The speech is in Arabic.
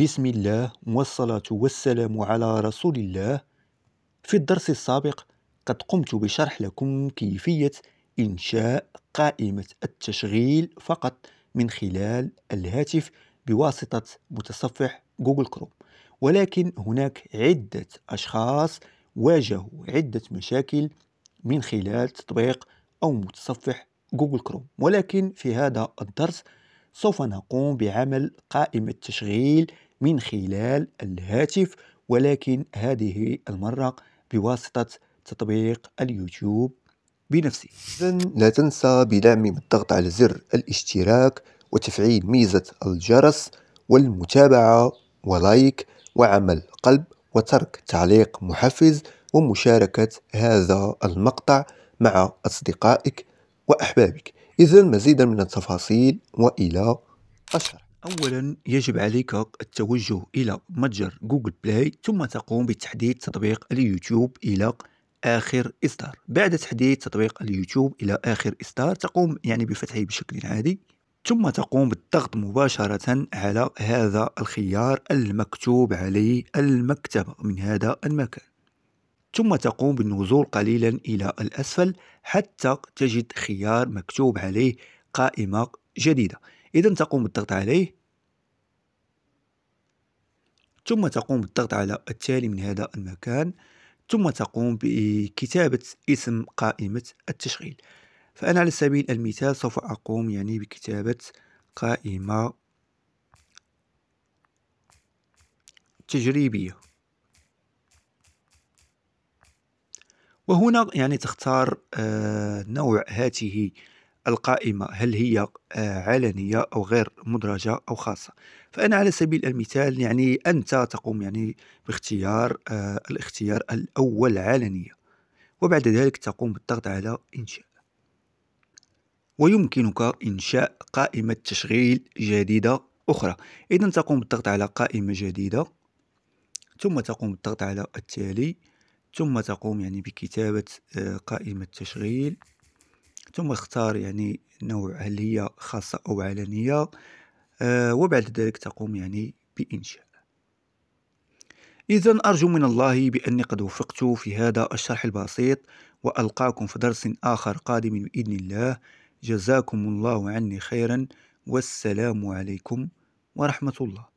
بسم الله والصلاة والسلام على رسول الله في الدرس السابق قد قمت بشرح لكم كيفية إنشاء قائمة التشغيل فقط من خلال الهاتف بواسطة متصفح جوجل كروم ولكن هناك عدة أشخاص واجهوا عدة مشاكل من خلال تطبيق أو متصفح جوجل كروم ولكن في هذا الدرس سوف نقوم بعمل قائمة تشغيل من خلال الهاتف ولكن هذه المرة بواسطة تطبيق اليوتيوب بنفسه لا تنسى بدعمي بالضغط على زر الاشتراك وتفعيل ميزة الجرس والمتابعة ولايك وعمل قلب وترك تعليق محفز ومشاركة هذا المقطع مع أصدقائك وأحبابك إذا مزيدا من التفاصيل وإلى الشرح أولا يجب عليك التوجه إلى متجر جوجل بلاي ثم تقوم بتحديد تطبيق اليوتيوب إلى آخر إصدار بعد تحديد تطبيق اليوتيوب إلى آخر إصدار تقوم يعني بفتحه بشكل عادي ثم تقوم بالضغط مباشرة على هذا الخيار المكتوب عليه المكتبة من هذا المكان ثم تقوم بالنزول قليلا إلى الأسفل حتى تجد خيار مكتوب عليه قائمة جديدة إذا تقوم بالضغط عليه ثم تقوم بالضغط على التالي من هذا المكان ثم تقوم بكتابة اسم قائمة التشغيل فأنا على سبيل المثال سوف أقوم يعني بكتابة قائمة تجريبية وهنا يعني تختار آه، نوع هاته القائمة هل هي آه، علنية أو غير مدرجة أو خاصة فأنا على سبيل المثال يعني أنت تقوم يعني باختيار آه، الاختيار الأول علنية وبعد ذلك تقوم بالضغط على إنشاء ويمكنك إنشاء قائمة تشغيل جديدة أخرى إذا تقوم بالضغط على قائمة جديدة ثم تقوم بالضغط على التالي ثم تقوم يعني بكتابة آه، قائمة تشغيل ثم اختار يعني نوع هل هي خاصة أو علنية آه وبعد ذلك تقوم يعني بإنشاء إذا أرجو من الله بأني قد وفقت في هذا الشرح البسيط وألقاكم في درس آخر قادم بإذن الله جزاكم الله عني خيرا والسلام عليكم ورحمة الله